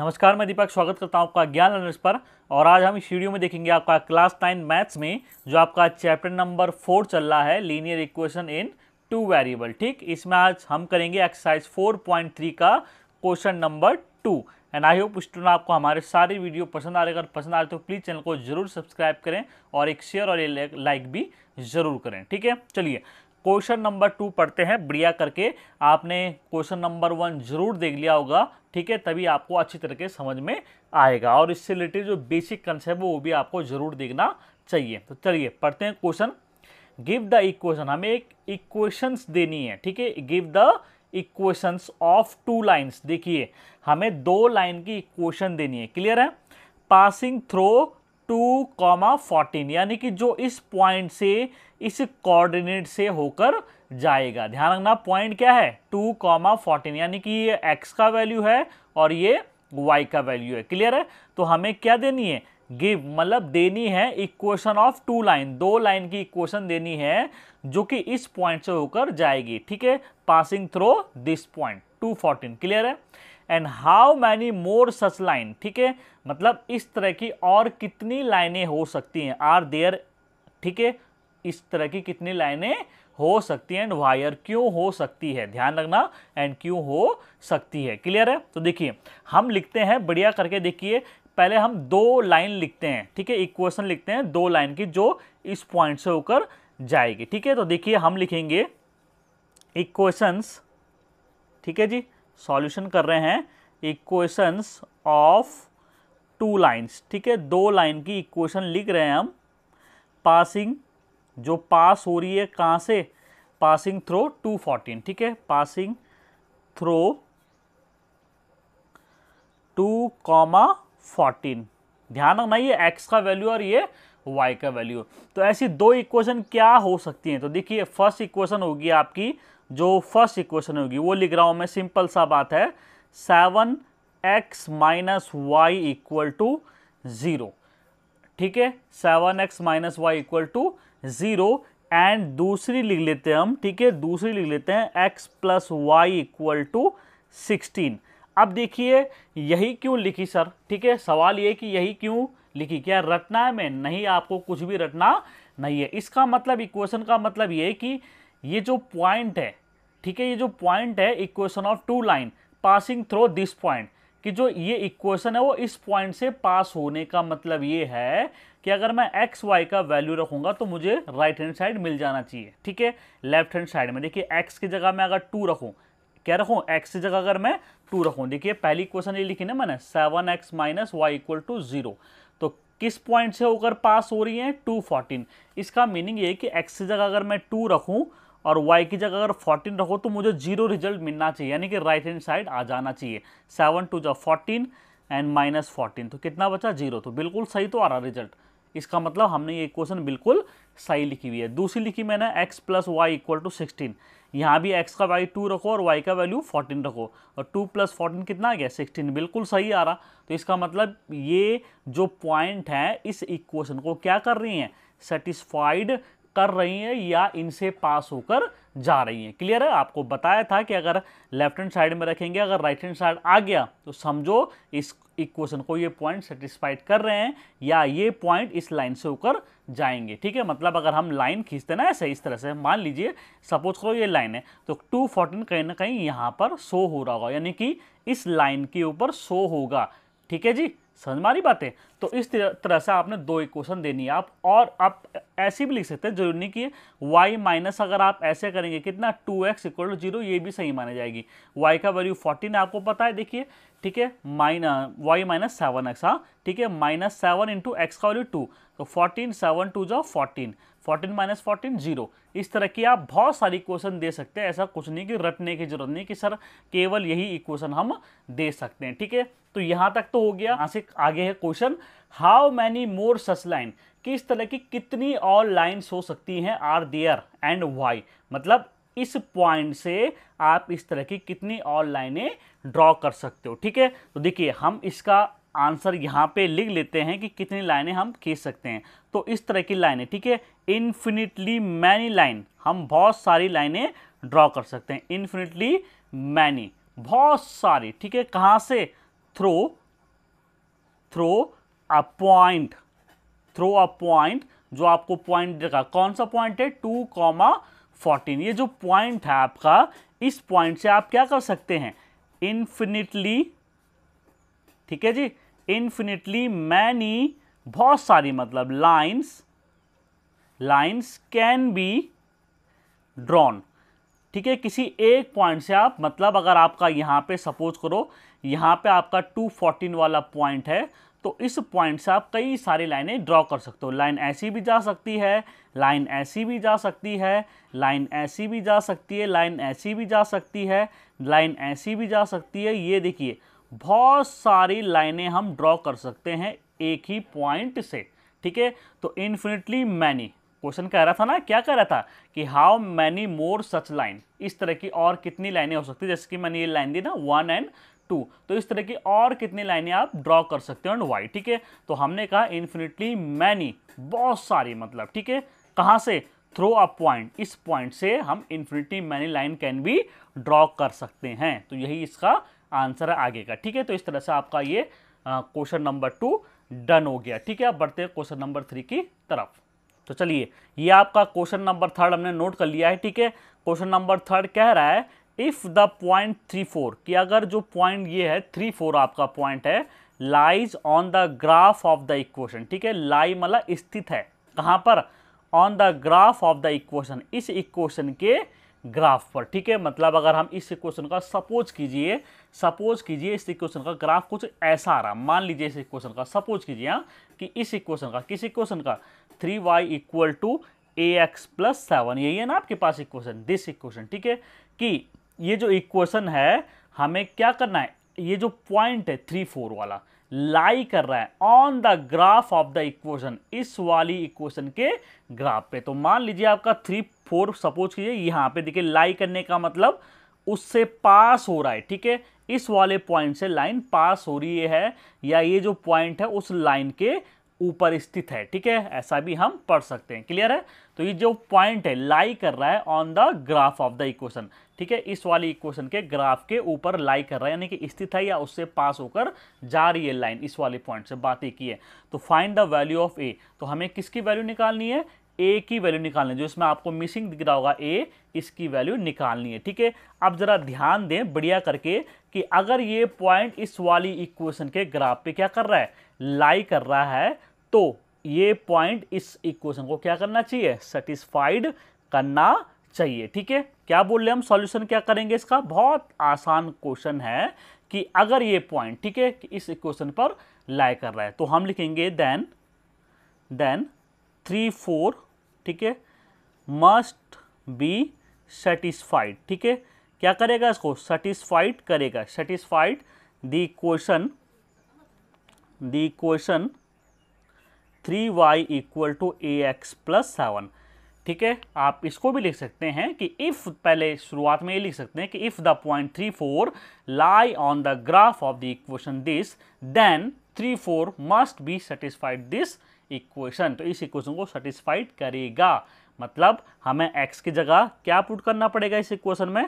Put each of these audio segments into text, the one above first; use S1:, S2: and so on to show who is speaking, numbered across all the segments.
S1: नमस्कार मैं दीपक स्वागत करता हूं आपका ज्ञान लर्नर्स पर और आज हम इस वीडियो में देखेंगे आपका क्लास नाइन मैथ्स में जो आपका चैप्टर नंबर फोर चल रहा है linear equation in two variable ठीक इसमें आज हम करेंगे एक्सरसाइज फोर पॉइंट थ्री का question number two and I hope student आपको हमारे सारे वीडियो पसंद आ रहे अगर पसंद आ रहे तो प्लीज़ चैनल को जरूर सब्सक्राइब करें और एक शेयर और एक लाइक भी ज़रूर करें ठीक है चलिए क्वेश्चन नंबर टू पढ़ते हैं बढ़िया करके आपने क्वेश्चन नंबर वन जरूर देख लिया होगा ठीक है तभी आपको अच्छी तरीके समझ में आएगा और इससे रिलेटेड जो बेसिक कंसेप्ट वो भी आपको जरूर देखना चाहिए तो चलिए पढ़ते हैं क्वेश्चन गिव द इक्वेशन हमें एक इक्वेशंस देनी है ठीक है give the equations of two lines देखिए हमें दो लाइन की इक्वेशन देनी है क्लियर है passing through two comma fourteen यानी कि जो इस पॉइंट से इस कोऑर्डिनेट से होकर जाएगा ध्यान रखना पॉइंट क्या है टू कॉमा फोर्टीन यानी कि ये एक्स का वैल्यू है और ये वाई का वैल्यू है क्लियर है तो हमें क्या देनी है गिव मतलब देनी है इक्वेशन ऑफ टू लाइन दो लाइन की इक्वेशन देनी है जो कि इस पॉइंट से होकर जाएगी ठीक है passing through this point two fourteen clear है and how many more such line ठीक है मतलब इस तरह की और कितनी लाइनें हो सकती हैं आर देयर ठीक है इस तरह की कितनी लाइनें हो सकती हैं एंड वायर क्यों हो सकती है ध्यान रखना एंड क्यों हो सकती है क्लियर है तो देखिए हम लिखते हैं बढ़िया करके देखिए पहले हम दो लाइन लिखते हैं ठीक है इक्वेशन लिखते हैं दो लाइन की जो इस पॉइंट से होकर जाएगी ठीक है तो देखिए हम लिखेंगे इक्वेशंस ठीक है जी सॉल्यूशन कर रहे हैं इक्वेशंस ऑफ टू लाइंस ठीक है दो लाइन की इक्वेशन लिख रहे हैं हम पासिंग जो पास हो रही है कहाँ से पासिंग थ्रो टू फोर्टीन ठीक है passing through two comma fourteen ध्यान रखना ये एक्स का वैल्यू और ये वाई का वैल्यू तो ऐसी दो इक्वेशन क्या हो सकती हैं तो देखिए फर्स्ट इक्वेशन होगी आपकी जो फर्स्ट इक्वेशन होगी वो लिख रहा हूँ मैं सिंपल सा बात है seven x minus y equal to zero ठीक है seven x minus y equal to zero and दूसरी लिख लेते हैं हम ठीक है दूसरी लिख लेते हैं x plus y equal to sixteen अब देखिए यही क्यों लिखी सर ठीक है सवाल ये कि यही क्यों लिखी क्या रटना है में नहीं आपको कुछ भी रटना नहीं है इसका मतलब इक्वेशन का मतलब ये कि ये जो पॉइंट है ठीक है ये जो पॉइंट है equation of two line passing through this point कि जो ये इक्वेशन है वो इस पॉइंट से पास होने का मतलब ये है कि अगर मैं एक्स वाई का वैल्यू रखूंगा तो मुझे राइट हैंड साइड मिल जाना चाहिए ठीक है लेफ्ट हैंड साइड में देखिए एक्स की जगह मैं अगर टू रखूँ क्या रखूँ एक्स की जगह अगर मैं टू रखूँ देखिए पहली क्वेश्चन ये लिखी ना मैंने seven x minus y equal to zero तो किस पॉइंट से होकर पास हो रही है टू फोर्टीन इसका मीनिंग ये है कि एक्स की जगह अगर मैं टू रखूँ और y की जगह अगर 14 रखो तो मुझे जीरो रिजल्ट मिलना चाहिए यानी कि राइट हैंड साइड आ जाना चाहिए सेवन टू जो फोर्टीन एंड माइनस फोर्टीन तो कितना बचा जीरो तो बिल्कुल सही तो आ रहा रिजल्ट इसका मतलब हमने ये इक्वेशन बिल्कुल सही लिखी हुई है दूसरी लिखी मैंने x plus y equal to sixteen यहाँ भी x का वैल्यू टू रखो और y का वैल्यू फोर्टीन रखो और टू प्लस फोर्टीन कितना आ गया सिक्सटीन बिल्कुल सही आ रहा तो इसका मतलब ये जो पॉइंट है इस इक्वेशन को क्या कर रही हैं सेटिस्फाइड कर रही हैं या इनसे पास होकर जा रही हैं क्लियर है आपको बताया था कि अगर लेफ्ट हैंड साइड में रखेंगे अगर राइट हैंड साइड आ गया तो समझो इस इक्वेशन को ये पॉइंट सेटिस्फाइड कर रहे हैं या ये पॉइंट इस लाइन से होकर जाएंगे ठीक है मतलब अगर हम लाइन खींचते ना ऐसे इस तरह से मान लीजिए सपोज करो ये लाइन है तो टू फोर्टीन कहीं ना कहीं यहाँ पर शो हो रहा होगा यानी कि इस लाइन के ऊपर शो होगा ठीक है जी समझ मारी बातें तो इस तरह से आपने दो इक्वेशन देनी है आप और आप ऐसी भी लिख सकते हैं जरूरी नहीं कि y माइनस अगर आप ऐसे करेंगे कितना two x equal to zero ये भी सही मानी जाएगी y का वैल्यू फोर्टीन आपको पता है देखिए ठीक है minus y minus seven x हाँ ठीक है माइनस सेवन इंटू एक्स का वैल्यू टू तो फोर्टीन सेवन टू जो fourteen fourteen minus fourteen zero इस तरह की आप बहुत सारी इक्वेशन दे सकते हैं ऐसा कुछ नहीं कि रटने की जरूरत नहीं कि सर केवल यही इक्वेशन हम दे सकते हैं ठीक है तो यहाँ तक तो हो गया यहाँ से आगे है question how many more such line किस तरह की कितनी और लाइन्स हो सकती हैं आर देयर एंड वाई मतलब इस पॉइंट से आप इस तरह की कितनी और लाइनें ड्रॉ कर सकते हो ठीक है तो देखिए हम इसका आंसर यहाँ पे लिख लेते हैं कि कितनी लाइनें हम खींच सकते हैं तो इस तरह की लाइनें ठीक है इन्फिनिटली मैनी लाइन हम बहुत सारी लाइनें ड्रॉ कर सकते हैं इन्फिनिटली मैनी बहुत सारी ठीक है कहाँ से through through a point through a point जो आपको पॉइंट देखा कौन सा पॉइंट है टू कॉमा फोर्टीन ये जो पॉइंट है आपका इस पॉइंट से आप क्या कर सकते हैं इन्फिनिटली ठीक है जी इन्फिनिटली मैनी बहुत सारी मतलब lines lines can be drawn ठीक है किसी एक पॉइंट से आप मतलब अगर आपका यहाँ पे सपोज करो यहाँ पे आपका टू फोर्टीन वाला पॉइंट है तो इस पॉइंट से आप कई सारी लाइनें ड्रॉ कर सकते हो लाइन ऐसी भी जा सकती है लाइन ऐसी भी जा सकती है लाइन ऐसी भी जा सकती है लाइन ऐसी भी जा सकती है लाइन ऐसी भी जा सकती है ये देखिए बहुत सारी लाइनें हम ड्रॉ कर सकते हैं एक ही पॉइंट से ठीक है तो इन्फिनिटली मैनी क्वेश्चन कह रहा था ना क्या कह रहा था कि how many more such line इस तरह की और कितनी लाइनें हो सकती है जैसे कि मैंने ये लाइन दी ना वन एंड टू तो इस तरह की और कितनी लाइनें आप ड्रॉ कर सकते हो एंड वाई ठीक है तो हमने कहा इन्फिनिटली मैनी बहुत सारी मतलब ठीक है कहाँ से थ्रो अ पॉइंट इस पॉइंट से हम इन्फिनिटी मैनी लाइन कैन भी ड्रॉ कर सकते हैं तो यही इसका आंसर है आगे का ठीक है तो इस तरह से आपका ये क्वेश्चन नंबर टू डन हो गया ठीक है अब बढ़ते हैं क्वेश्चन नंबर थ्री की तरफ तो चलिए ये आपका क्वेश्चन नंबर थर्ड हमने नोट कर लिया है ठीक है क्वेश्चन नंबर थर्ड कह रहा है if the point three four कि अगर जो पॉइंट ये है थ्री फोर आपका पॉइंट है lies on the graph of the equation ठीक है लाई मतलब स्थित है कहाँ पर on the graph of the equation इस इक्वेशन के ग्राफ पर ठीक है मतलब अगर हम इस इक्वेशन का सपोज कीजिए सपोज कीजिए इस इक्वेशन का ग्राफ कुछ ऐसा आ रहा मान लीजिए इस इक्वेशन का सपोज कीजिए हाँ कि इस इक्वेशन का किस इक्वेशन का three y equal to a x plus seven यही है ना आपके पास इक्वेशन दिस इक्वेशन ठीक है कि ये जो इक्वेशन है हमें क्या करना है ये जो पॉइंट है थ्री फोर वाला लाई कर रहा है on the graph of the equation इस वाली इक्वेशन के ग्राफ पे तो मान लीजिए आपका थ्री फोर सपोज कीजिए यहां पे देखिए लाई करने का मतलब उससे पास हो रहा है ठीक है इस वाले पॉइंट से लाइन पास हो रही है या ये जो पॉइंट है उस लाइन के ऊपर स्थित है ठीक है ऐसा भी हम पढ़ सकते हैं क्लियर है तो ये जो पॉइंट है लाई कर रहा है on the graph of the equation ठीक है इस वाली इक्वेशन के ग्राफ के ऊपर लाई कर रहा है यानी कि स्थित है या उससे पास होकर जा रही है लाइन इस वाले पॉइंट से बातें की है तो find the value of a तो हमें किसकी वैल्यू निकालनी है ए की वैल्यू निकालनी है जो इसमें आपको मिसिंग दिख रहा होगा ए इसकी वैल्यू निकालनी है ठीक है अब ज़रा ध्यान दें बढ़िया करके कि अगर ये पॉइंट इस वाली इक्वेशन के ग्राफ पे क्या कर रहा है लाई कर रहा है तो ये पॉइंट इस इक्वेशन को क्या करना चाहिए सेटिस्फाइड करना चाहिए ठीक है क्या बोल रहे हम सॉल्यूशन क्या करेंगे इसका बहुत आसान क्वेश्चन है कि अगर ये पॉइंट ठीक है कि इस इक्वेशन पर लाई कर रहा है तो हम लिखेंगे देन देन थ्री फोर ठीक है मस्ट बी सेटिस्फाइड ठीक है क्या करेगा इसको सेटिस्फाइड करेगा satisfied the question the question three y equal to a x plus seven ठीक है आप इसको भी लिख सकते हैं कि इफ़ पहले शुरुआत में ये लिख सकते हैं कि if the point three four lie on the graph of the equation this then three four must be satisfied this equation तो इस इक्वेशन को सेटिस्फाइड करेगा मतलब हमें x की जगह क्या पुट करना पड़ेगा इस इक्वेशन में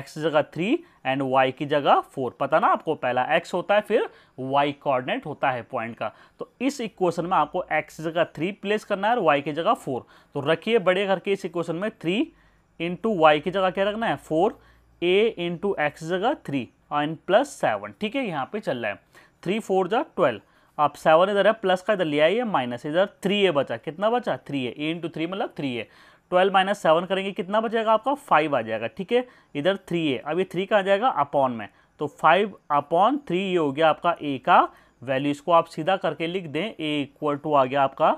S1: x की जगह थ्री एंड y की जगह फोर पता ना आपको पहला x होता है फिर y कोऑर्डिनेट होता है पॉइंट का तो इस इक्वेशन में आपको x की जगह थ्री प्लेस करना है और y की जगह फोर तो रखिए बड़े घर के इस इक्वेशन में थ्री इंटू वाई की जगह क्या रखना है फोर ए इंटू एक्स जगह थ्री एंड प्लस सेवन ठीक है यहाँ पे चल रहा है थ्री फोर जा ट्वेल्व आप सेवन इधर है प्लस का इधर लिया है माइनस इधर थ्री ए बचा कितना बचा थ्री है ए इंटू थ्री मतलब three A twelve minus seven करेंगे कितना बचेगा आपका फाइव आ जाएगा ठीक है इधर थ्री ए अब ये थ्री का आ जाएगा अपॉन में तो फाइव अपॉन थ्री ये हो गया आपका ए का वैल्यू इसको आप सीधा करके लिख दें ए इक्वल टू आ गया आपका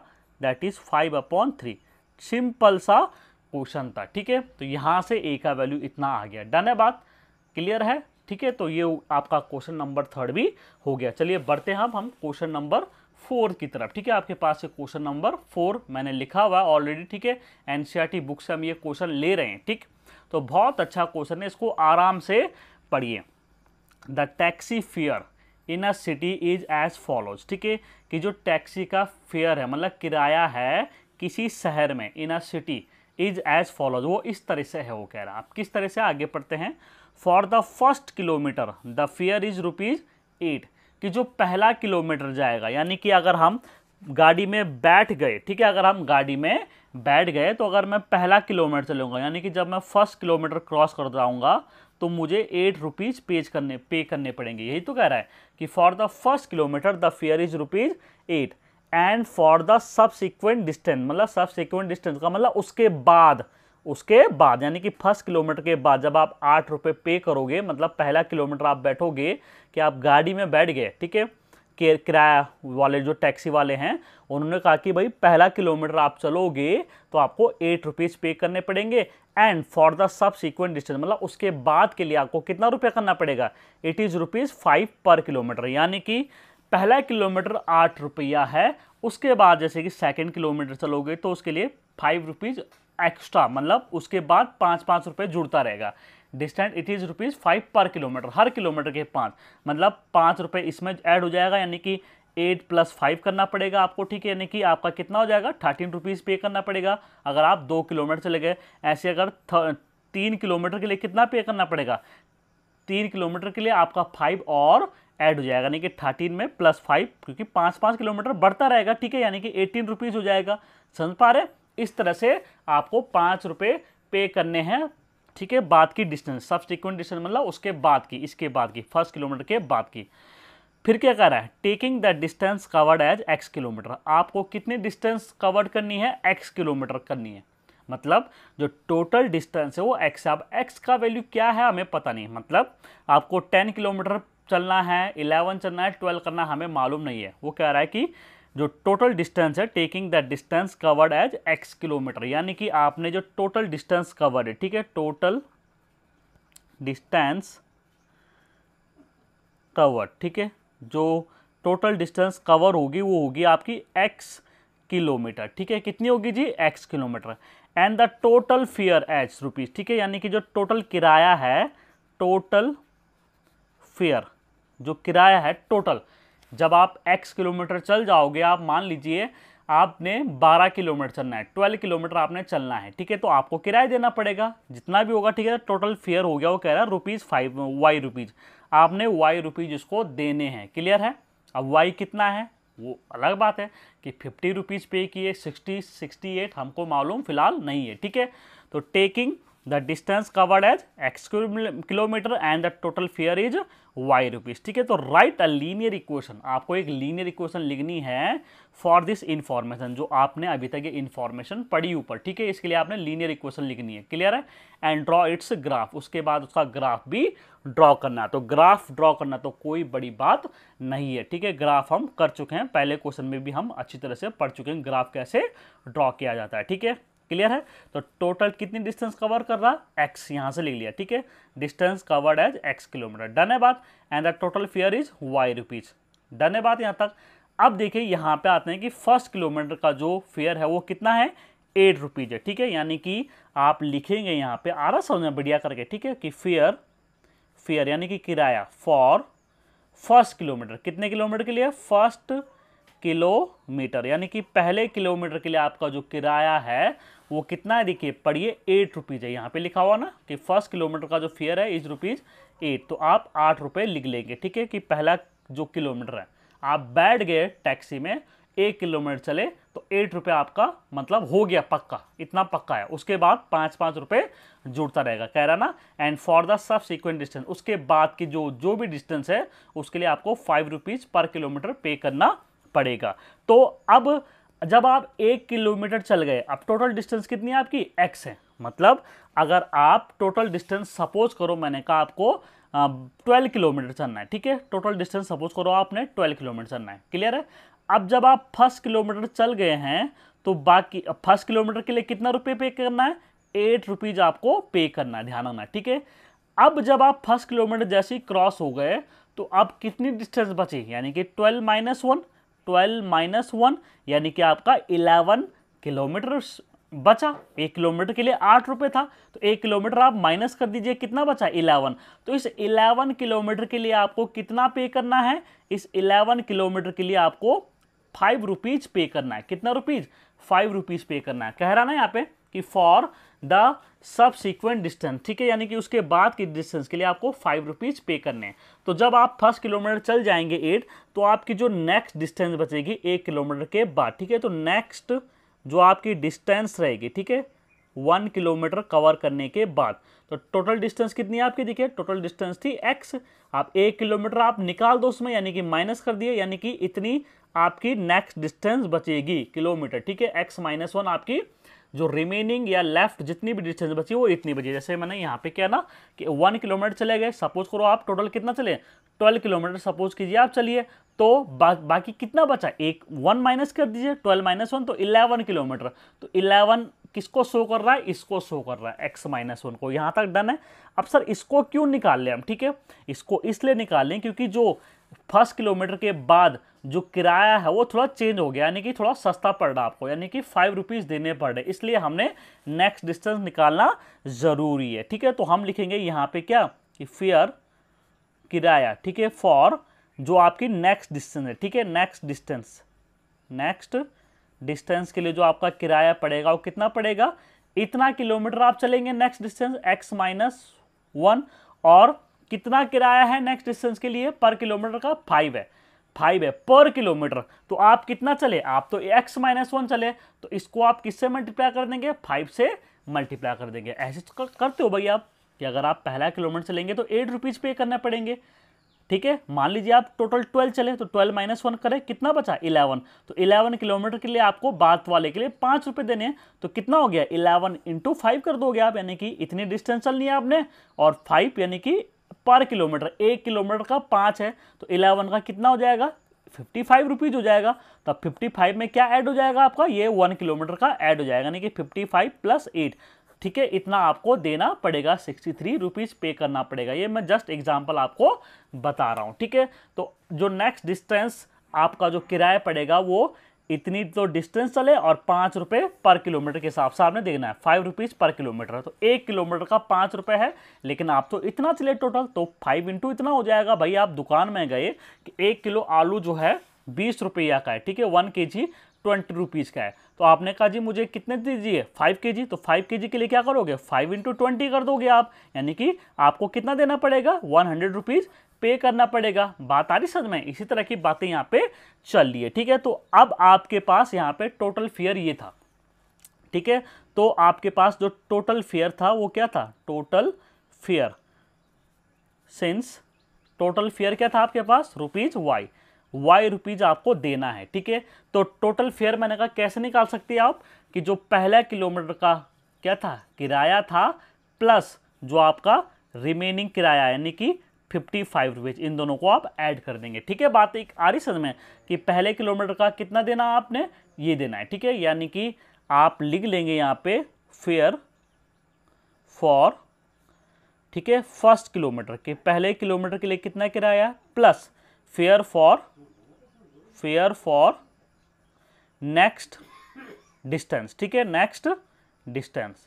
S1: that is five upon three simple सा क्वेश्चन था ठीक है तो यहाँ से ए का वैल्यू इतना आ गया डन है बात क्लियर है ठीक है तो ये आपका क्वेश्चन नंबर थर्ड भी हो गया चलिए बढ़ते हैं अब हम क्वेश्चन नंबर फोर्थ की तरफ ठीक है आपके पास ये क्वेश्चन नंबर फोर मैंने लिखा हुआ ऑलरेडी ठीक है एनसीईआरटी बुक e से हम ये क्वेश्चन ले रहे हैं ठीक तो बहुत अच्छा क्वेश्चन है इसको आराम से पढ़िए the taxi fare in a city is as follows ठीक है कि जो टैक्सी का फेयर है मतलब किराया है किसी शहर में in a city is as follows वो इस तरह से है वो कह रहा आप किस तरह से आगे पढ़ते हैं for the first kilometre the fare is rupees eight कि जो पहला किलोमीटर जाएगा यानी कि अगर हम गाड़ी में बैठ गए ठीक है अगर हम गाड़ी में बैठ गए तो अगर मैं पहला किलोमीटर चलूँगा यानी कि जब मैं फर्स्ट किलोमीटर क्रॉस कर जाऊँगा तो मुझे एट रुपीज़ पेज करने पे करने पड़ेंगे यही तो कह रहा है कि for the first kilometre the fare is rupees eight and for the subsequent distance मतलब सब सिक्वेंट डिस्टेंस का मतलब उसके बाद उसके बाद यानी कि फर्स्ट किलोमीटर के बाद जब आप आठ रुपये पे करोगे मतलब पहला किलोमीटर आप बैठोगे कि आप गाड़ी में बैठ गए ठीक है किराया वाले जो टैक्सी वाले हैं उन्होंने कहा कि भाई पहला किलोमीटर आप चलोगे तो आपको एट रुपीज़ पे करने पड़ेंगे and for the subsequent distance मतलब उसके बाद के लिए आपको कितना रुपया करना पड़ेगा eighties is rupees five per kilometre यानी कि पहला किलोमीटर आठ रुपया है उसके बाद जैसे कि सेकेंड किलोमीटर चलोगे तो उसके लिए फाइव रुपीज़ एक्स्ट्रा मतलब उसके बाद पाँच पाँच रुपये जुड़ता रहेगा distant it is rupees five per kilometre हर किलोमीटर के पाँच मतलब पाँच रुपये इसमें ऐड हो जाएगा यानी कि एट प्लस फाइव करना पड़ेगा आपको ठीक है यानी कि आपका कितना हो जाएगा थर्टीन रुपीज़ पे करना पड़ेगा अगर आप दो किलोमीटर चले गए ऐसे अगर तीन किलोमीटर के लिए कितना पे करना पड़ेगा तीन किलोमीटर के लिए आपका फाइव और ऐड हो जाएगा यानी कि थर्टीन में प्लस फाइव क्योंकि पाँच पाँच किलोमीटर बढ़ता रहेगा ठीक है यानी कि एटीन रुपीज़ हो जाएगा समझ पा रहे इस तरह से आपको पाँच रुपये पे करने हैं ठीक है बाद की डिस्टेंस सब सिक्वेंट डिस्टेंस मतलब उसके बाद की इसके बाद की फर्स्ट किलोमीटर के बाद की फिर क्या कर रहा है taking the distance covered as x kilometre आपको कितने डिस्टेंस कवर्ड करनी है एक्स किलोमीटर करनी है मतलब जो टोटल डिस्टेंस है वो एक्स अब एक्स का वैल्यू क्या है हमें पता नहीं मतलब आपको टेन किलोमीटर चलना है इलेवन चलना है ट्वेल्व करना हमें मालूम नहीं है वो कह रहा है कि जो टोटल डिस्टेंस है taking the distance covered as x kilometre यानी कि आपने जो टोटल डिस्टेंस कवर्ड है ठीक है टोटल डिस्टेंस कवर ठीक है जो टोटल डिस्टेंस कवर होगी वो होगी आपकी एक्स किलोमीटर ठीक है कितनी होगी जी x kilometre and the total fare as rupees ठीक है यानी कि जो टोटल किराया है टोटल फेयर जो किराया है टोटल जब आप x किलोमीटर चल जाओगे आप मान लीजिए आपने 12 किलोमीटर चलना है 12 किलोमीटर आपने चलना है ठीक है तो आपको किराया देना पड़ेगा जितना भी होगा ठीक है टोटल फेयर हो गया वो कह रहा है रुपीज़ फाइव वाई रुपीज़ आपने वाई रुपीज़ इसको देने हैं क्लियर है अब वाई कितना है वो अलग बात है कि फिफ्टी रुपीज़ पे किए सिक्सटी सिक्सटी एट हमको मालूम फ़िलहाल नहीं है ठीक है तो taking the distance covered as x kilometre and the total fare is y rupees ठीक है तो राइट अ लीनियर इक्वेशन आपको एक लीनियर इक्वेशन लिखनी है फॉर दिस इन्फॉर्मेशन जो आपने अभी तक ये इन्फॉर्मेशन पढ़ी ऊपर ठीक है इसके लिए आपने लीनियर इक्वेशन लिखनी है क्लियर है एंड ड्रॉ इट्स ग्राफ उसके बाद उसका ग्राफ भी ड्रॉ करना तो ग्राफ ड्रॉ करना तो कोई बड़ी बात नहीं है ठीक है ग्राफ हम कर चुके हैं पहले क्वेश्चन में भी हम अच्छी तरह से पढ़ चुके हैं ग्राफ कैसे ड्रॉ किया जाता है ठीक है क्लियर है तो टोटल कितनी डिस्टेंस कवर कर रहा एक्स यहाँ से लिख लिया ठीक है distance covered as x kilometre done है बात and the total fare is y rupees done है बात यहाँ तक अब देखिए यहाँ पे आते हैं कि फर्स्ट किलोमीटर का जो फेयर है वो कितना है एट रुपीज़ है ठीक है यानी कि आप लिखेंगे यहाँ पे आ रहा समझ में बढ़िया करके ठीक है कि फेयर फेयर यानी कि किराया फॉर फर्स्ट किलोमीटर कितने किलोमीटर के लिए फर्स्ट किलोमीटर यानी कि पहले किलोमीटर के लिए आपका जो किराया है वो कितना है देखिए पढ़िए एट रुपीज़ है यहाँ पे लिखा हुआ ना कि फर्स्ट किलोमीटर का जो फेयर है इज रुपीज़ एट तो आप आठ रुपये लिख लेंगे ठीक है कि पहला जो किलोमीटर है आप बैठ गए टैक्सी में एक किलोमीटर चले तो एट रुपये आपका मतलब हो गया पक्का इतना पक्का है उसके बाद पाँच पाँच रुपये जुड़ता रहेगा कह रहा ना and for the subsequent distance उसके बाद की जो जो भी डिस्टेंस है उसके लिए आपको फाइव रुपीज़ पर किलोमीटर पे करना पड़ेगा तो अब जब आप एक किलोमीटर चल गए अब टोटल डिस्टेंस कितनी है आपकी एक्स है मतलब अगर आप टोटल डिस्टेंस सपोज करो मैंने कहा आपको ट्वेल्व किलोमीटर चलना है ठीक है टोटल डिस्टेंस सपोज करो आपने ट्वेल्व किलोमीटर चलना है क्लियर है अब जब आप फर्स्ट किलोमीटर चल गए हैं तो बाकी फर्स्ट किलोमीटर के लिए कितना रुपये पे करना है एट रुपीज़ आपको पे करना है ध्यान रखना ठीक है अब जब आप फर्स्ट किलोमीटर जैसे ही क्रॉस हो गए तो अब कितनी डिस्टेंस बची यानी कि twelve minus one twelve minus one यानी कि आपका इलेवन किलोमीटर बचा एक किलोमीटर के लिए आठ रुपये था तो एक किलोमीटर आप माइनस कर दीजिए कितना बचा इलेवन तो इस इलेवन किलोमीटर के लिए आपको कितना पे करना है इस इलेवन किलोमीटर के लिए आपको फाइव रुपीज़ पे करना है कितना रुपीज़ फाइव रुपीज़ पे करना है कह रहा ना यहाँ पे कि फॉर द सबसिक्वेंट डिस्टेंस ठीक है यानी कि उसके बाद की डिस्टेंस के लिए आपको फाइव रुपीज़ पे करने हैं तो जब आप फर्स्ट किलोमीटर चल जाएंगे एट तो आपकी जो नेक्स्ट डिस्टेंस बचेगी एक किलोमीटर के बाद ठीक है तो नेक्स्ट जो आपकी डिस्टेंस रहेगी ठीक है वन किलोमीटर कवर करने के बाद तो टोटल डिस्टेंस कितनी है आपकी देखिए टोटल डिस्टेंस थी एक्स आप एक किलोमीटर आप निकाल दो उसमें यानी कि माइनस कर दिए यानी कि इतनी आपकी नेक्स्ट डिस्टेंस बचेगी किलोमीटर ठीक है एक्स माइनस वन आपकी जो रिमेनिंग या लेफ्ट जितनी भी डिस्टेंस बची वो इतनी बची जैसे मैंने यहाँ पे किया ना कि वन किलोमीटर चले गए सपोज करो आप टोटल कितना चले ट्वेल्व किलोमीटर सपोज कीजिए आप चलिए तो बा, बाकी कितना बचा एक वन माइनस कर दीजिए ट्वेल्व माइनस वन तो इलेवन किलोमीटर तो इलेवन किसको शो कर रहा है इसको शो कर रहा है एक्स माइनस वन को यहाँ तक डन है अब सर इसको क्यों निकाल लें हम ठीक है इसको इसलिए निकाल लें क्योंकि जो फर्स्ट किलोमीटर के बाद जो किराया है वो थोड़ा चेंज हो गया यानी कि थोड़ा सस्ता पड़ रहा आपको यानी कि फाइव रुपीज़ देने पड़ रहे इसलिए हमने नेक्स्ट डिस्टेंस निकालना ज़रूरी है ठीक है तो हम लिखेंगे यहाँ पे क्या कि फेयर किराया ठीक है फॉर जो आपकी नेक्स्ट डिस्टेंस है ठीक है नेक्स्ट डिस्टेंस नेक्स्ट डिस्टेंस के लिए जो आपका किराया पड़ेगा वो कितना पड़ेगा इतना किलोमीटर आप चलेंगे next distance x minus one और कितना किराया है नेक्स्ट डिस्टेंस के लिए पर किलोमीटर का फाइव है फाइव है पर किलोमीटर तो आप कितना चले आप तो एक्स माइनस वन चले तो इसको आप किससे मल्टीप्लाई कर देंगे फाइव से मल्टीप्लाई कर देंगे ऐसे करते हो भाई आप कि अगर आप पहला किलोमीटर चलेंगे तो एट रुपीज़ पे करना पड़ेंगे ठीक है मान लीजिए आप टोटल ट्वेल्व चले तो ट्वेल्व माइनस वन करें कितना बचा इलेवन तो इलेवन किलोमीटर के लिए आपको बात वाले के लिए पाँच रुपये देने तो कितना हो गया इलेवन इंटू फाइव कर दोगे आप यानी कि इतनी डिस्टेंस चलनी है आपने और फाइव यानी कि पर किलोमीटर एक किलोमीटर का पाँच है तो इलेवन का कितना हो जाएगा फिफ्टी फाइव रुपीज़ हो जाएगा तब फिफ्टी फाइव में क्या ऐड हो जाएगा आपका ये वन किलोमीटर का ऐड हो जाएगा यानी कि फिफ्टी फाइव प्लस एट ठीक है इतना आपको देना पड़ेगा सिक्सटी थ्री रुपीज़ पे करना पड़ेगा ये मैं जस्ट एग्जांपल आपको बता रहा हूँ ठीक है तो जो नेक्स्ट डिस्टेंस आपका जो किराया पड़ेगा वो इतनी तो डिस्टेंस चले और पाँच रुपये पर किलोमीटर के हिसाब से आपने देखना है फाइव रुपीज़ पर किलोमीटर तो एक किलोमीटर का पाँच रुपये है लेकिन आप तो इतना चले टोटल तो फाइव इंटू इतना हो जाएगा भाई आप दुकान में गए कि एक किलो आलू जो है बीस रुपया का है ठीक है वन के जी ट्वेंटी रुपीज़ का है तो आपने कहा जी मुझे कितने दीजिए फाइव के जी तो फाइव के जी के लिए क्या करोगे फाइव इंटू ट्वेंटी कर दोगे आप यानी कि आपको कितना देना पड़ेगा वन हंड्रेड रुपीज़ पे करना पड़ेगा बात आ रही समझ में इसी तरह की बातें यहाँ पे चल रही है ठीक है तो अब आपके पास यहाँ पे टोटल फेयर ये था ठीक है तो आपके पास जो टोटल फेयर था वो क्या था total fare since total fare क्या था आपके पास रुपीज़ वाई वाई रुपीज़ आपको देना है ठीक है तो टोटल फेयर मैंने कहा कैसे निकाल सकती है आप कि जो पहला किलोमीटर का क्या था किराया था प्लस जो आपका रिमेनिंग किराया यानी कि फिफ्टी फाइव रुपीज़ इन दोनों को आप ऐड कर देंगे ठीक है बात एक आ रही समझ में कि पहले किलोमीटर का कितना देना आपने ये देना है ठीक है यानी कि आप लिख लेंगे यहाँ पे फेयर फॉर ठीक है फर्स्ट किलोमीटर के पहले किलोमीटर के लिए कितना किराया plus fare for fare for next distance ठीक है नेक्स्ट डिस्टेंस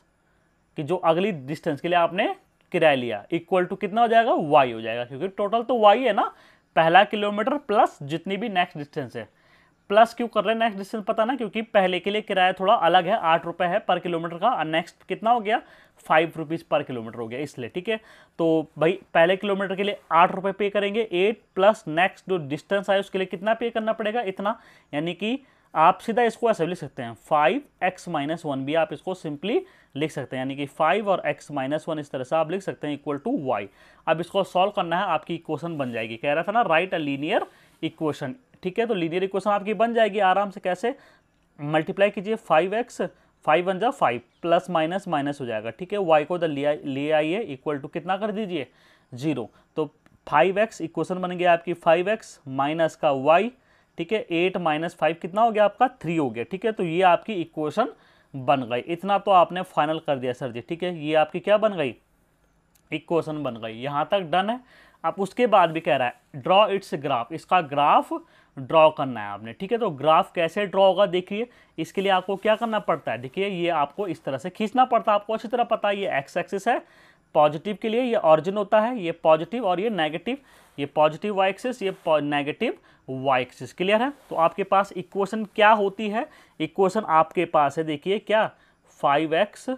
S1: कि जो अगली डिस्टेंस के लिए आपने किराया लिया इक्वल टू कितना हो जाएगा वाई हो जाएगा क्योंकि टोटल तो वाई है ना पहला किलोमीटर प्लस जितनी भी नेक्स्ट डिस्टेंस है प्लस क्यों कर रहे हैं नेक्स्ट डिस्टेंस पता ना क्योंकि पहले के लिए किराया थोड़ा अलग है आठ रुपये है पर किलोमीटर का और नेक्स्ट कितना हो गया फाइव रुपीज़ पर किलोमीटर हो गया इसलिए ठीक है तो भाई पहले किलोमीटर के लिए आठ रुपये पे करेंगे एट प्लस नेक्स्ट जो डिस्टेंस आए उसके लिए कितना पे करना पड़ेगा इतना यानी कि आप सीधा इसको ऐसे लिख सकते हैं फाइव एक्स माइनस वन भी आप इसको सिंपली लिख सकते हैं यानी कि फाइव और एक्स माइनस वन इस तरह से आप लिख सकते हैं इक्वल टू वाई अब इसको सॉल्व करना है आपकी इक्वेशन बन जाएगी कह रहा था ना राइट अ लीनियर इक्वेशन ठीक है तो लीनियर इक्वेशन आपकी बन जाएगी आराम से कैसे मल्टीप्लाई कीजिए फाइव एक्स फाइव वन जा फाइव प्लस माइनस माइनस हो जाएगा ठीक है वाई को तो ले ले आइए इक्वल टू कितना कर दीजिए जीरो तो फाइव एक्स इक्वेशन बन गया आपकी फाइव एक्स माइनस का वाई ठीक है एट माइनस फाइव कितना हो गया आपका थ्री हो गया ठीक है तो ये आपकी इक्वेशन बन गई इतना तो आपने फाइनल कर दिया सर जी ठीक है ये आपकी क्या बन गई इक्वेशन बन गई यहाँ तक डन है आप उसके बाद भी कह रहा है ड्रॉ इट्स ग्राफ इसका ग्राफ ड्रॉ करना है आपने ठीक है तो ग्राफ कैसे ड्रॉ होगा देखिए इसके लिए आपको क्या करना पड़ता है देखिए ये आपको इस तरह से खींचना पड़ता है आपको अच्छी तरह पता है ये एक्स एक्सिस है पॉजिटिव के लिए ये ऑरिजिन होता है ये पॉजिटिव और ये नेगेटिव ये पॉजिटिव वाई एक्सिस ये नेगेटिव वाई एक्सिस क्लियर है तो आपके पास इक्वेशन क्या होती है इक्वेशन आपके पास है देखिए क्या फाइव एक्स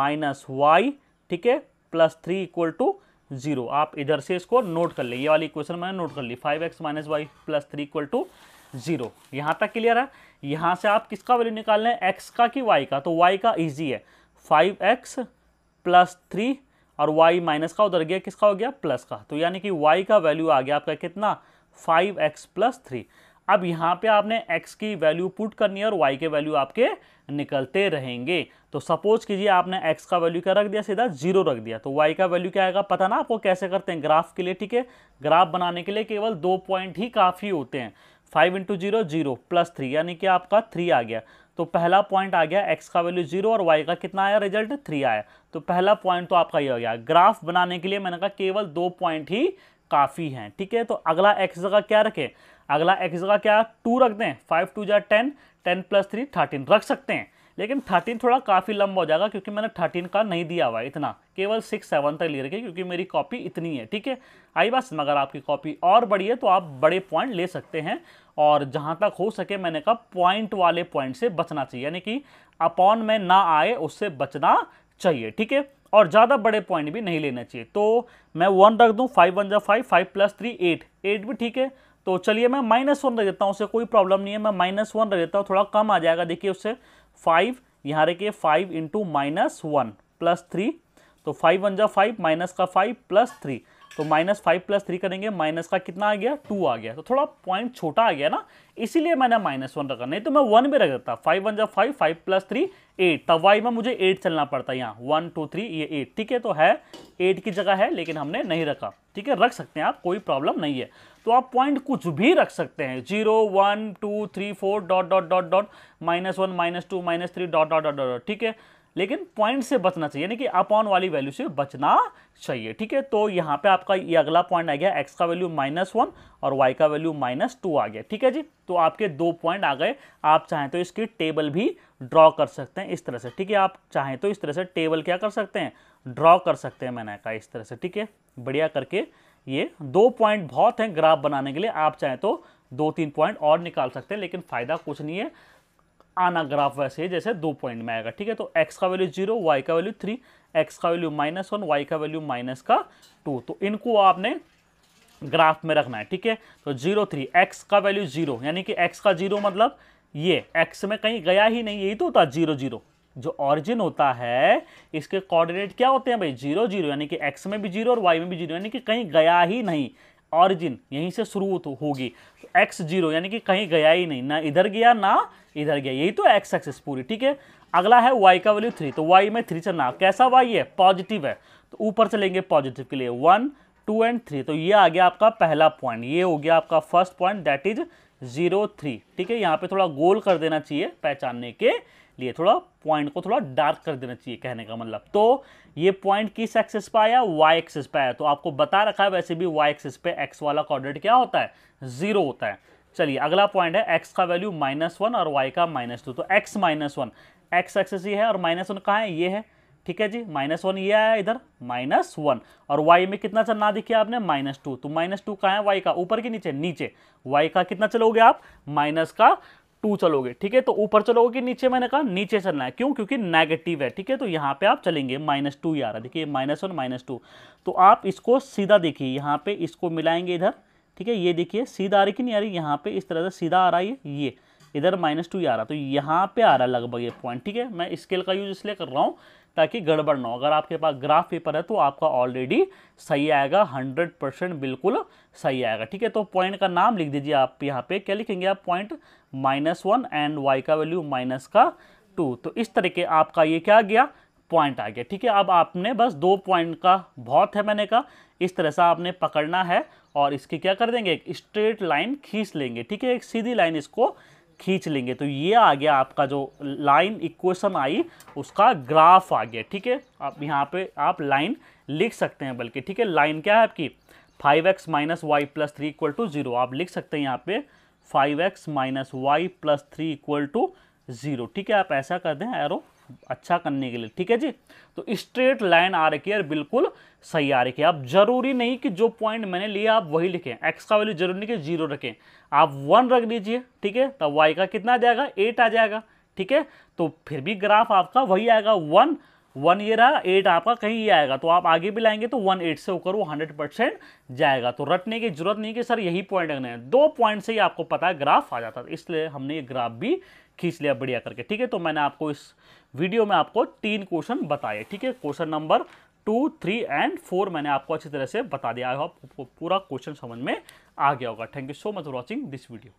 S1: माइनस वाई ठीक है plus three equal to zero आप इधर से इसको नोट कर ले ये वाली इक्वेशन मैंने नोट कर ली five x minus y plus three equal to zero यहाँ तक क्लियर है यहाँ से आप किसका वैल्यू निकाल लें एक्स का कि वाई का तो वाई का ईजी है फाइव एक्स प्लस थ्री और वाई माइनस का उधर गया किसका हो गया प्लस का तो यानी कि वाई का वैल्यू आ गया आपका कितना फाइव एक्स प्लस थ्री अब यहाँ पे आपने x की वैल्यू पुट करनी है और y के वैल्यू आपके निकलते रहेंगे तो सपोज कीजिए आपने x का वैल्यू क्या रख दिया सीधा जीरो रख दिया तो y का वैल्यू क्या आएगा पता ना आपको कैसे करते हैं ग्राफ के लिए ठीक है ग्राफ बनाने के लिए केवल दो पॉइंट ही काफ़ी होते हैं five into zero zero plus three यानी कि आपका थ्री आ गया तो पहला पॉइंट आ गया एक्स का वैल्यू जीरो और वाई का कितना आया रिजल्ट थ्री आया तो पहला पॉइंट तो आपका ये हो गया ग्राफ बनाने के लिए मैंने कहा केवल दो पॉइंट ही काफ़ी हैं ठीक है तो अगला एक्स जगह क्या रखें अगला एक्स जगह क्या टू रख दें फाइव टू जै ten ten plus three thirteen रख सकते हैं लेकिन थर्टीन थोड़ा काफ़ी लंबा हो जाएगा क्योंकि मैंने थर्टीन का नहीं दिया हुआ है इतना केवल सिक्स सेवन तक ले रखी क्योंकि मेरी कॉपी इतनी है ठीक है आई बात मगर आपकी कॉपी और बड़ी है तो आप बड़े पॉइंट ले सकते हैं और जहाँ तक हो सके मैंने कहा पॉइंट वाले पॉइंट से बचना चाहिए यानी कि अपॉन में ना आए उससे बचना चाहिए ठीक है और ज़्यादा बड़े पॉइंट भी नहीं लेना चाहिए तो मैं वन रख दूँ फाइव वन जा five five plus three eight eight भी ठीक है तो चलिए मैं माइनस वन रख देता हूँ उससे कोई प्रॉब्लम नहीं है मैं माइनस वन रख देता हूँ थोड़ा कम आ जाएगा देखिए उससे फाइव यहाँ रखिए five into minus one plus three तो फाइव वन जा फाइव माइनस का फाइव प्लस थ्री तो माइनस फाइव प्लस थ्री करेंगे माइनस का कितना आ गया टू आ गया तो थोड़ा पॉइंट छोटा आ गया ना इसीलिए मैंने माइनस वन रखा नहीं तो मैं वन भी रख देता फाइव वन जा five five plus three eight तब वाई में मुझे एट चलना पड़ता है यहाँ वन टू थ्री ये एट ठीक है तो है एट की जगह है लेकिन हमने नहीं रखा ठीक है रख सकते हैं आप कोई प्रॉब्लम नहीं है तो आप पॉइंट कुछ भी रख सकते हैं zero one two three four dot dot dot dot minus one minus two minus three dot dot dot dot ठीक है लेकिन पॉइंट से बचना चाहिए यानी कि अपॉन वाली वैल्यू से बचना चाहिए ठीक है तो यहाँ पे आपका ये अगला पॉइंट आ गया एक्स का वैल्यू माइनस वन और वाई का वैल्यू माइनस टू आ गया ठीक है जी तो आपके दो पॉइंट आ गए आप चाहें तो इसकी टेबल भी ड्रॉ कर सकते हैं इस तरह से ठीक है आप चाहें तो इस तरह से टेबल क्या कर सकते हैं ड्रॉ कर सकते हैं मैंने कहा इस तरह से ठीक है बढ़िया करके ये दो पॉइंट बहुत हैं ग्राफ बनाने के लिए आप चाहें तो दो तीन पॉइंट और निकाल सकते हैं लेकिन फ़ायदा कुछ नहीं है आना ग्राफ वैसे जैसे दो पॉइंट में आएगा ठीक है तो एक्स का वैल्यू जीरो वाई का वैल्यू थ्री एक्स का वैल्यू माइनस वन वाई का वैल्यू माइनस का टू तो इनको आपने ग्राफ में रखना है ठीक है तो जीरो थ्री एक्स का वैल्यू जीरो यानी कि एक्स का जीरो मतलब ये एक्स में कहीं गया ही नहीं यही तो होता जीरो जीरो जो ऑरिजिन होता है इसके कोऑर्डिनेट क्या होते हैं भाई जीरो जीरो यानी कि एक्स में भी जीरो और वाई में भी जीरो यानी कि कहीं गया ही नहीं ऑरिजिन यहीं से शुरू तो होगी तो एक्स जीरो यानी कि कहीं गया ही नहीं ना इधर गया ना इधर गया यही तो एक्स एक्सेस पूरी ठीक है अगला है वाई का वैल्यू थ्री तो वाई में थ्री चलना कैसा वाई है पॉजिटिव है तो ऊपर चलेंगे पॉजिटिव के लिए वन टू एंड थ्री तो ये आ गया आपका पहला पॉइंट ये हो गया आपका first point that is zero three ठीक है यहाँ पे थोड़ा गोल कर देना चाहिए पहचानने के लिए थोड़ा पॉइंट को थोड़ा डार्क कर देना चाहिए कहने का मतलब तो ये पॉइंट किस एक्सेस पे आया वाई एक्सेस पे आया तो आपको बता रखा है वैसे भी वाई एक्सेस पे एक्स वाला कॉर्डिनेट क्या होता है जीरो होता है चलिए अगला पॉइंट है एक्स का वैल्यू माइनस वन और वाई का माइनस टू तो x minus one x axis ये है और माइनस वन कहाँ है ये है ठीक है जी माइनस वन ये आया इधर माइनस वन और वाई में कितना चलना दिखे आपने माइनस टू तो माइनस टू कहाँ है वाई का ऊपर के नीचे नीचे वाई का कितना चलोगे आप माइनस का टू चलोगे ठीक है तो ऊपर चलोगे कि नीचे मैंने कहा नीचे चलना है क्यों क्योंकि नेगेटिव है ठीक है तो यहाँ पे आप चलेंगे माइनस टू ही आ रहा है देखिए माइनस वन माइनस टू तो आप इसको सीधा देखिए यहाँ पे इसको मिलाएंगे इधर ठीक है ये देखिए सीधा आ रही कि नहीं आ रही यहाँ पे इस तरह से सीधा आ रहा है ये इधर माइनस टू ही आ रहा तो यहाँ पे आ रहा लगभग ये पॉइंट ठीक है मैं स्केल का यूज इसलिए कर रहा हूँ ताकि गड़बड़ ना हो अगर आपके पास ग्राफ पेपर है तो आपका ऑलरेडी सही आएगा हंड्रेड परसेंट बिल्कुल सही आएगा ठीक है तो पॉइंट का नाम लिख दीजिए आप यहाँ पे क्या लिखेंगे आप point minus one and y का वैल्यू माइनस का टू तो इस तरीके आपका ये क्या आ गया पॉइंट आ गया ठीक है अब आपने बस दो पॉइंट का बहुत है मैंने कहा इस तरह से आपने पकड़ना है और इसकी क्या कर देंगे एक स्ट्रेट लाइन खींच लेंगे ठीक है एक सीधी लाइन इसको खींच लेंगे तो ये आ गया आपका जो लाइन इक्वेशन आई उसका ग्राफ आ गया ठीक है आप यहाँ पे आप लाइन लिख सकते हैं बल्कि ठीक है लाइन क्या है आपकी five x minus y plus three equal to zero आप लिख सकते हैं यहाँ पे five x minus y plus three equal to zero ठीक है आप ऐसा कर दें एरो अच्छा करने के लिए ठीक है जी तो स्ट्रेट लाइन आ रखी है बिल्कुल सही आ रखी है आप जरूरी नहीं कि जो पॉइंट मैंने लिया आप वही लिखें एक्स का वैल्यू जरूरी नहीं कि जीरो रखें आप वन रख लीजिए ठीक है तब वाई का कितना आ जाएगा एट आ जाएगा ठीक है तो फिर भी ग्राफ आपका वही आएगा वन वन ये रहा एट आपका कहीं ये आएगा तो आप आगे भी लाएंगे तो वन एट से होकर वो हंड्रेड परसेंट जाएगा तो रटने की जरूरत नहीं कि सर यही पॉइंट रखना है दो पॉइंट से ही आपको पता है ग्राफ आ जाता है इसलिए हमने ये ग्राफ भी खींच लिया बढ़िया करके ठीक है तो मैंने आपको इस वीडियो में आपको तीन क्वेश्चन बताए ठीक है question number two three and four मैंने आपको अच्छी तरह से बता दिया आपको पूरा क्वेश्चन समझ में आ गया होगा thank you so much for watching this video